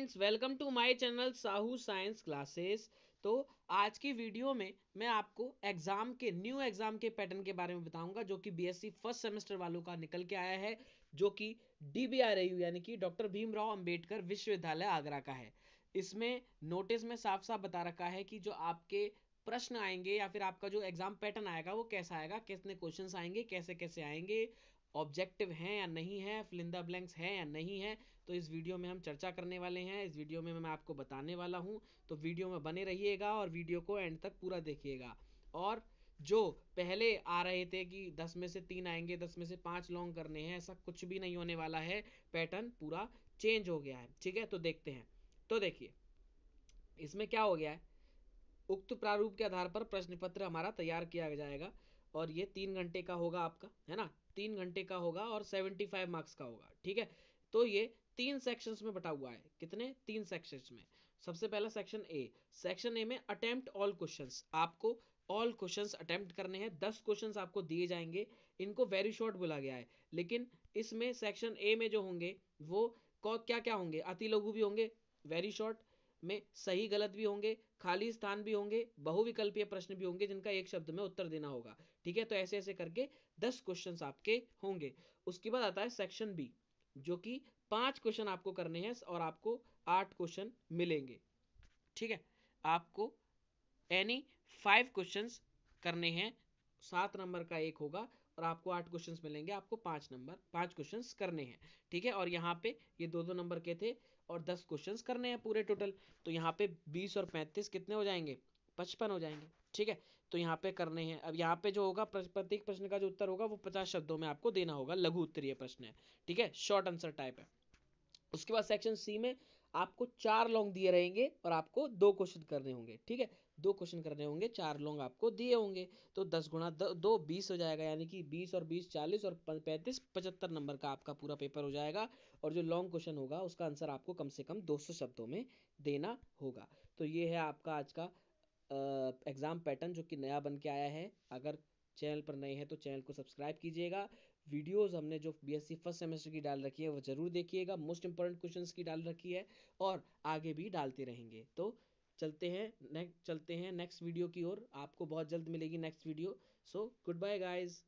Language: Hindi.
friends welcome to my channel Sahu science classes तो आज की वीडियो में मैं आपको एग्ज़ाम के न्यू एग्ज़ाम के पैटर्न के बारे में बताऊंगा जो कि बीएससी फर्स्ट सेमेस्टर वालों का निकल के आया है जो कि डीबीआरयू यानी कि डॉक्टर भीमराव अंबेडकर विश्वविद्यालय आगरा का है इसमें नोटिस में साफ साफ बता रखा है कि जो आपके प्रश्न आएंगे या फिर आपका जो एग्ज़ाम पैटर्न आएगा वो कैसा आएगा कितने क्वेश्चन आएंगे कैसे कैसे आएंगे ऑब्जेक्टिव हैं या नहीं है फिलिंदा ब्लैंक्स हैं या नहीं है तो इस वीडियो में हम चर्चा करने वाले हैं इस वीडियो में मैं आपको बताने वाला हूँ तो वीडियो में बने रहिएगा और वीडियो को एंड तक पूरा देखिएगा और जो पहले आ रहे थे कि दस में से तीन आएंगे दस में से पाँच लॉन्ग करने हैं ऐसा कुछ भी नहीं होने वाला है पैटर्न पूरा चेंज हो गया है ठीक है तो देखते हैं तो देखिए इसमें क्या हो गया है उक्त प्रारूप के आधार पर प्रश्न पत्र हमारा तैयार किया जाएगा और ये तीन घंटे का होगा आपका है ना तीन घंटे का होगा और 75 मार्क्स का होगा ठीक है तो ये तीन सेक्शंस में बटा हुआ है कितने तीन सेक्शंस में सबसे पहला सेक्शन ए सेक्शन ए में अटेम्प्ट ऑल क्वेश्चंस आपको ऑल क्वेश्चंस अटेम्प्ट करने हैं दस क्वेश्चंस आपको दिए जाएंगे इनको वेरी शॉर्ट बोला गया है लेकिन इसमें सेक्शन ए में जो होंगे वो क्या क्या होंगे अति लघु भी होंगे वेरी शॉर्ट में सही गलत भी होंगे खाली स्थान भी होंगे बहुविकल्पीय प्रश्न भी होंगे जिनका एक शब्द में उत्तर देना होगा ठीक है तो ऐसे ऐसे करके दस क्वेश्चन आपके होंगे उसके बाद आता है सेक्शन बी जो कि पांच क्वेश्चन आपको करने हैं और आपको आठ क्वेश्चन मिलेंगे ठीक है आपको एनी फाइव क्वेश्चन करने हैं सात नंबर का एक होगा और आपको आठ क्वेश्चन मिलेंगे आपको पाँच नंबर पाँच क्वेश्चन करने हैं ठीक है और यहाँ पे ये दो दो नंबर के थे और दस क्वेश्चन करने हैं पूरे टोटल तो यहाँ पे बीस और पैंतीस कितने हो जाएंगे पचपन हो जाएंगे ठीक है तो यहाँ पे करने हैं अब यहाँ पे जो होगा प्रत्येक प्रश्न का जो उत्तर होगा वो पचास शब्दों में आपको देना होगा लघु उत्तरीय प्रश्न है ठीक है शॉर्ट आंसर टाइप है उसके बाद सेक्शन सी में आपको चार लॉन्ग दिए रहेंगे और आपको दो क्वेश्चन करने होंगे ठीक है दो क्वेश्चन करने होंगे चार लॉन्ग आपको दिए होंगे तो दस गुणा दो बीस हो जाएगा यानी कि बीस और बीस चालीस और पैंतीस पचहत्तर नंबर का आपका पूरा पेपर हो जाएगा और जो लॉन्ग क्वेश्चन होगा उसका आंसर आपको कम से कम दो शब्दों में देना होगा तो ये है आपका आज का एग्ज़ाम पैटर्न जो कि नया बन के आया है अगर चैनल पर नए हैं तो चैनल को सब्सक्राइब कीजिएगा वीडियोस हमने जो बीएससी फर्स्ट सेमेस्टर की डाल रखी है वो ज़रूर देखिएगा मोस्ट इंपॉर्टेंट क्वेश्चन की डाल रखी है और आगे भी डालते रहेंगे तो चलते हैं नेक्स्ट चलते हैं नेक्स्ट वीडियो की ओर आपको बहुत जल्द मिलेगी next video so good bye guys